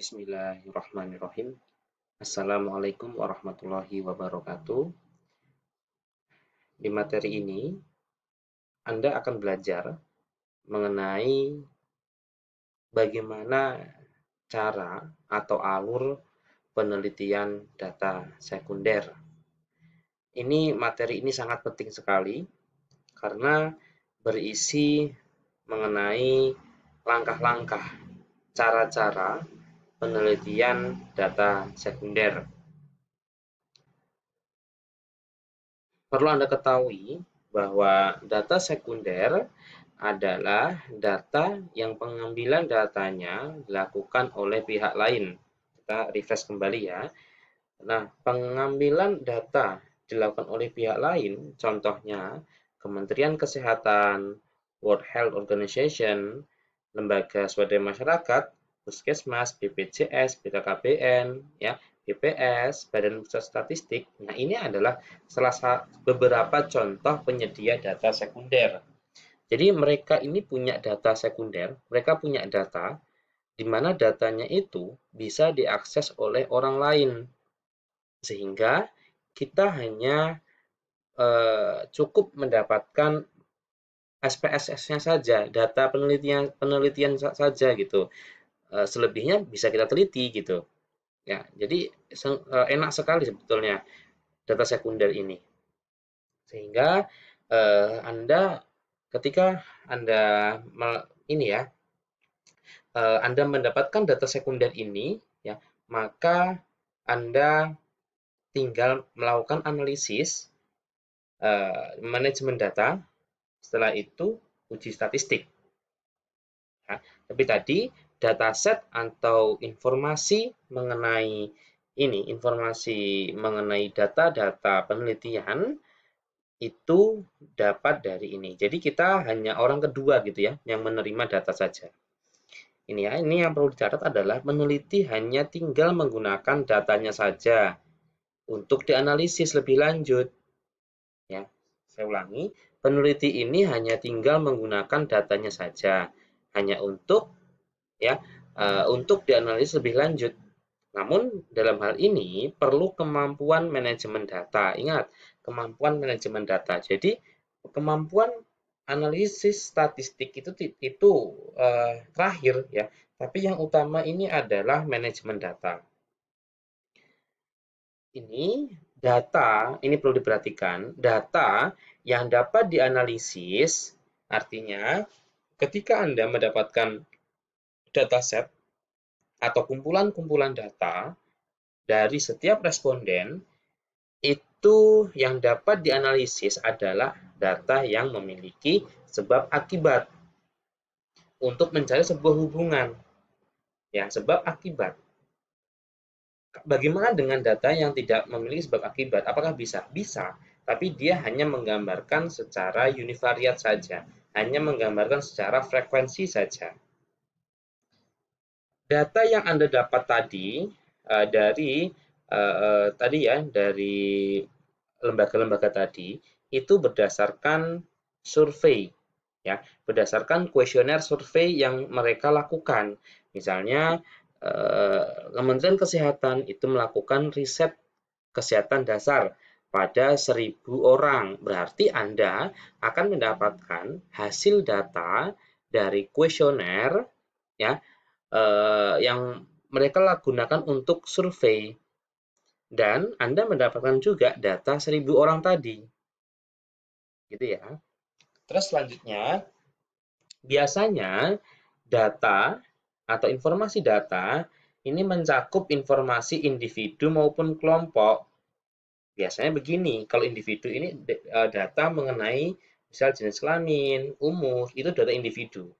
Bismillahirrahmanirrahim. Assalamualaikum warahmatullahi wabarakatuh. Di materi ini, Anda akan belajar mengenai bagaimana cara atau alur penelitian data sekunder. Ini materi ini sangat penting sekali karena berisi mengenai langkah-langkah, cara-cara penelitian data sekunder. Perlu Anda ketahui bahwa data sekunder adalah data yang pengambilan datanya dilakukan oleh pihak lain. Kita refresh kembali ya. Nah, pengambilan data dilakukan oleh pihak lain, contohnya Kementerian Kesehatan, World Health Organization, lembaga swadaya masyarakat, puskesmas, BPJS, BKKBN, ya, BPS, Badan Pusat Statistik. Nah, ini adalah salah satu beberapa contoh penyedia data sekunder. Jadi mereka ini punya data sekunder, mereka punya data di mana datanya itu bisa diakses oleh orang lain. Sehingga kita hanya eh, cukup mendapatkan SPSS-nya saja, data penelitian penelitian saja gitu. Eh, selebihnya bisa kita teliti gitu. Ya, jadi eh, enak sekali sebetulnya data sekunder ini. Sehingga eh, Anda ketika Anda ini ya eh, Anda mendapatkan data sekunder ini ya, maka Anda tinggal melakukan analisis eh, manajemen data setelah itu uji statistik. Ya, tapi tadi dataset atau informasi mengenai ini, informasi mengenai data-data penelitian itu dapat dari ini. Jadi kita hanya orang kedua gitu ya yang menerima data saja. Ini ya, ini yang perlu dicatat adalah peneliti hanya tinggal menggunakan datanya saja untuk dianalisis lebih lanjut. Ya, saya ulangi, peneliti ini hanya tinggal menggunakan datanya saja hanya untuk ya eh, untuk dianalisis lebih lanjut. Namun dalam hal ini perlu kemampuan manajemen data. Ingat, kemampuan manajemen data. Jadi kemampuan analisis statistik itu itu uh, terakhir ya, tapi yang utama ini adalah manajemen data. Ini data, ini perlu diperhatikan, data yang dapat dianalisis artinya ketika Anda mendapatkan dataset atau kumpulan-kumpulan data dari setiap responden itu yang dapat dianalisis adalah data yang memiliki sebab akibat untuk mencari sebuah hubungan ya sebab akibat bagaimana dengan data yang tidak memiliki sebab akibat apakah bisa bisa tapi dia hanya menggambarkan secara univariat saja hanya menggambarkan secara frekuensi saja data yang Anda dapat tadi uh, dari uh, uh, tadi ya dari lembaga-lembaga tadi itu berdasarkan survei ya berdasarkan kuesioner survei yang mereka lakukan misalnya eh, Kementerian Kesehatan itu melakukan riset kesehatan dasar pada 1000 orang berarti Anda akan mendapatkan hasil data dari kuesioner ya uh, yang mereka gunakan untuk survei. Dan Anda mendapatkan juga data seribu orang tadi. Gitu ya. Terus selanjutnya, biasanya data atau informasi data ini mencakup informasi individu maupun kelompok. Biasanya begini, kalau individu ini eh, data mengenai misal jenis kelamin, umur, itu data individu.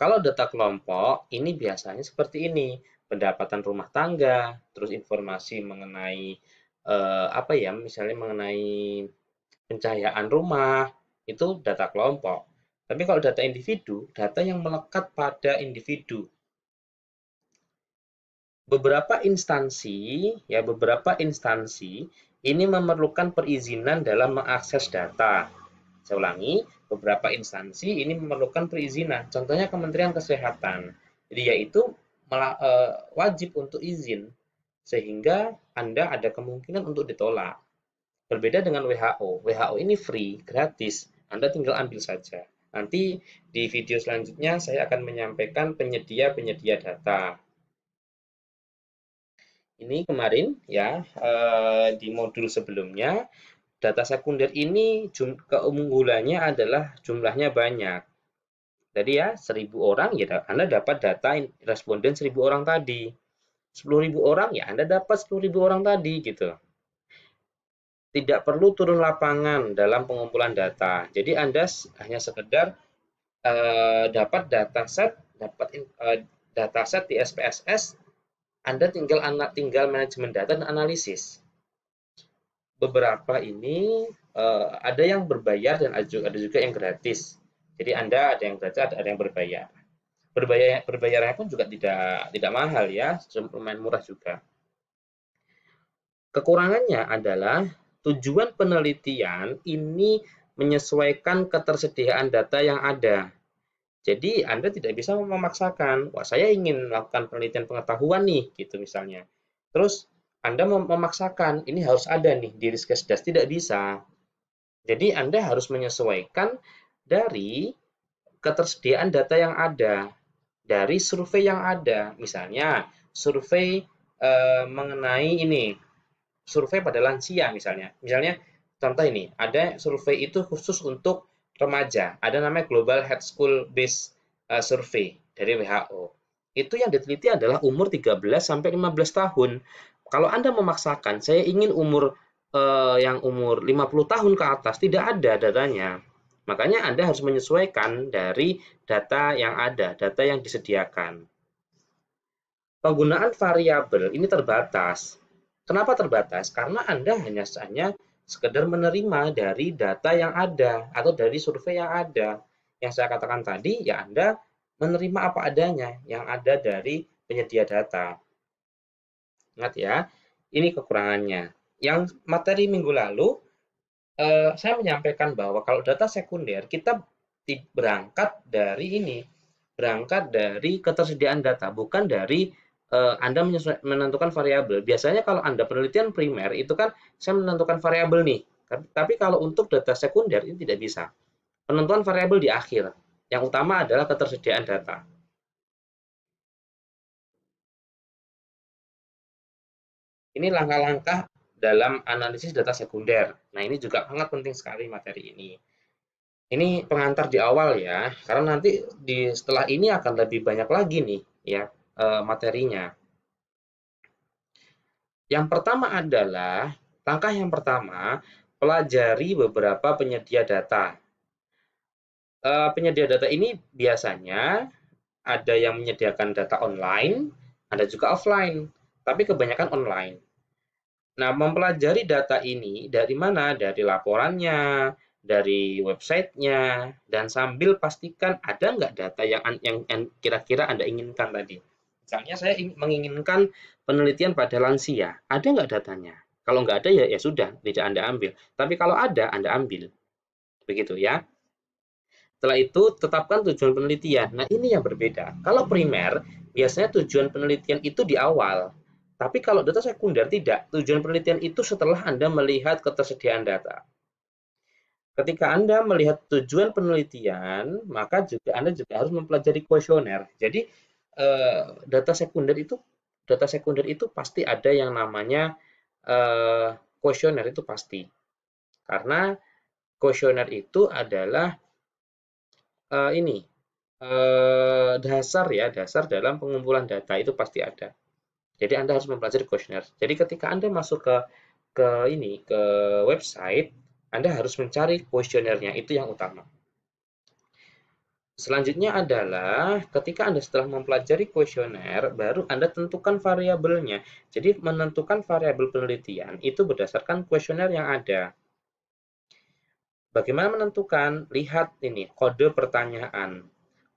Kalau data kelompok, ini biasanya seperti ini. Pendapatan rumah tangga, terus informasi mengenai eh, apa ya, misalnya mengenai pencahayaan rumah, itu data kelompok. Tapi kalau data individu, data yang melekat pada individu. Beberapa instansi, ya beberapa instansi ini memerlukan perizinan dalam mengakses data. Saya ulangi, beberapa instansi ini memerlukan perizinan. Contohnya Kementerian Kesehatan. Jadi yaitu eh, wajib untuk izin sehingga Anda ada kemungkinan untuk ditolak. Berbeda dengan WHO. WHO ini free, gratis. Anda tinggal ambil saja. Nanti di video selanjutnya saya akan menyampaikan penyedia-penyedia data. Ini kemarin ya eh, di modul sebelumnya data sekunder ini keunggulannya adalah jumlahnya banyak. Tadi ya, 1000 orang ya Anda dapat data responden 1000 orang tadi. 10.000 orang ya Anda dapat 10.000 orang tadi gitu. Tidak perlu turun lapangan dalam pengumpulan data. Jadi Anda hanya sekedar uh, eh, dapat set, dapat data set eh, di SPSS, Anda tinggal tinggal manajemen data dan analisis beberapa ini uh, ada yang berbayar dan ada juga yang gratis. Jadi Anda ada yang gratis, ada, yang berbayar. Berbayar berbayarnya pun juga tidak tidak mahal ya, lumayan murah juga. Kekurangannya adalah tujuan penelitian ini menyesuaikan ketersediaan data yang ada. Jadi Anda tidak bisa memaksakan, wah saya ingin melakukan penelitian pengetahuan nih, gitu misalnya. Terus anda memaksakan, ini harus ada nih di Riskesdas, tidak bisa. Jadi Anda harus menyesuaikan dari ketersediaan data yang ada, dari survei yang ada. Misalnya, survei e, mengenai ini, survei pada lansia misalnya. Misalnya, contoh ini, ada survei itu khusus untuk remaja. Ada namanya Global Head School Based eh, Survey dari WHO. Itu yang diteliti adalah umur 13 sampai 15 tahun. Kalau Anda memaksakan, saya ingin umur eh, yang umur 50 tahun ke atas, tidak ada datanya. Makanya Anda harus menyesuaikan dari data yang ada, data yang disediakan. Penggunaan variabel ini terbatas. Kenapa terbatas? Karena Anda hanya hanya sekedar menerima dari data yang ada atau dari survei yang ada. Yang saya katakan tadi, ya Anda menerima apa adanya yang ada dari penyedia data. Ingat ya, ini kekurangannya. Yang materi minggu lalu, eh, saya menyampaikan bahwa kalau data sekunder, kita berangkat dari ini, berangkat dari ketersediaan data, bukan dari eh, Anda menentukan variabel. Biasanya kalau Anda penelitian primer, itu kan saya menentukan variabel nih. Tapi, tapi kalau untuk data sekunder, ini tidak bisa. Penentuan variabel di akhir. Yang utama adalah ketersediaan data. Ini langkah-langkah dalam analisis data sekunder. Nah, ini juga sangat penting sekali materi ini. Ini pengantar di awal ya, karena nanti di setelah ini akan lebih banyak lagi nih ya e, materinya. Yang pertama adalah langkah yang pertama pelajari beberapa penyedia data. E, penyedia data ini biasanya ada yang menyediakan data online, ada juga offline tapi kebanyakan online. Nah, mempelajari data ini dari mana? Dari laporannya, dari websitenya, dan sambil pastikan ada nggak data yang yang kira-kira Anda inginkan tadi. Misalnya saya menginginkan penelitian pada lansia, ada nggak datanya? Kalau nggak ada ya, ya sudah, tidak Anda ambil. Tapi kalau ada, Anda ambil. Begitu ya. Setelah itu, tetapkan tujuan penelitian. Nah, ini yang berbeda. Kalau primer, biasanya tujuan penelitian itu di awal. Tapi kalau data sekunder tidak, tujuan penelitian itu setelah Anda melihat ketersediaan data. Ketika Anda melihat tujuan penelitian, maka juga Anda juga harus mempelajari kuesioner. Jadi eh, data sekunder itu data sekunder itu pasti ada yang namanya eh, kuesioner itu pasti. Karena kuesioner itu adalah eh, ini dasar ya, dasar dalam pengumpulan data itu pasti ada. Jadi Anda harus mempelajari kuesioner. Jadi ketika Anda masuk ke ke ini ke website, Anda harus mencari kuesionernya itu yang utama. Selanjutnya adalah ketika Anda setelah mempelajari kuesioner, baru Anda tentukan variabelnya. Jadi menentukan variabel penelitian itu berdasarkan kuesioner yang ada. Bagaimana menentukan? Lihat ini kode pertanyaan.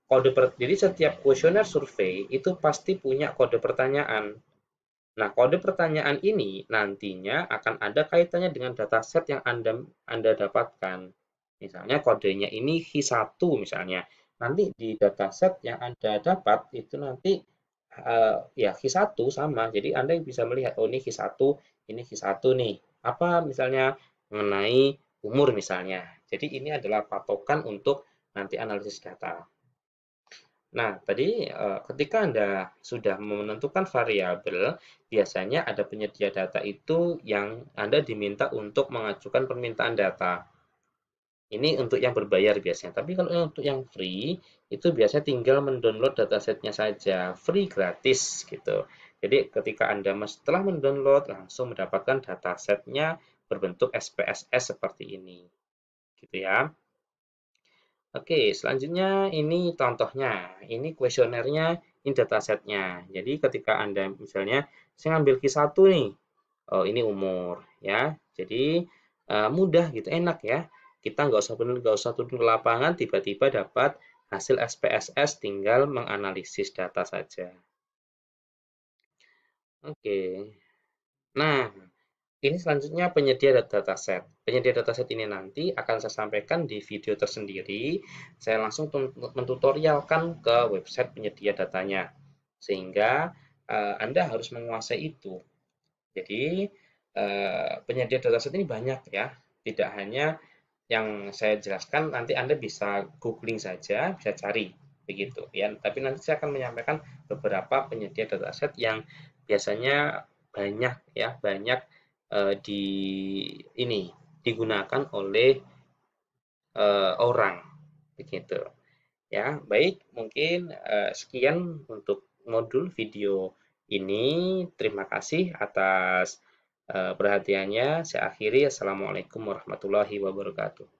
Kode per, jadi setiap kuesioner survei itu pasti punya kode pertanyaan. Nah, kode pertanyaan ini nantinya akan ada kaitannya dengan data set yang Anda, Anda dapatkan. Misalnya kodenya ini H1 misalnya. Nanti di data set yang Anda dapat itu nanti uh, ya H1 sama. Jadi Anda bisa melihat oh ini H1, ini H1 nih. Apa misalnya mengenai umur misalnya. Jadi ini adalah patokan untuk nanti analisis data. Nah, tadi eh, ketika Anda sudah menentukan variabel, biasanya ada penyedia data itu yang Anda diminta untuk mengajukan permintaan data. Ini untuk yang berbayar biasanya. Tapi kalau untuk yang free, itu biasanya tinggal mendownload datasetnya saja, free gratis gitu. Jadi ketika Anda setelah mendownload langsung mendapatkan datasetnya berbentuk SPSS seperti ini. Gitu ya. Oke, selanjutnya ini contohnya. Ini kuesionernya, ini datasetnya. Jadi ketika Anda misalnya, saya ngambil Q1 nih, oh, ini umur ya. Jadi uh, mudah gitu, enak ya. Kita nggak usah benar nggak usah turun ke lapangan, tiba-tiba dapat hasil SPSS tinggal menganalisis data saja. Oke. Nah, ini selanjutnya penyedia dataset. Penyedia dataset ini nanti akan saya sampaikan di video tersendiri. Saya langsung mentutorialkan ke website penyedia datanya. Sehingga uh, Anda harus menguasai itu. Jadi uh, penyedia dataset ini banyak ya. Tidak hanya yang saya jelaskan, nanti Anda bisa googling saja, bisa cari begitu ya. Tapi nanti saya akan menyampaikan beberapa penyedia dataset yang biasanya banyak ya, banyak uh, di ini digunakan oleh uh, orang begitu ya baik mungkin uh, sekian untuk modul video ini terima kasih atas uh, perhatiannya saya akhiri assalamualaikum warahmatullahi wabarakatuh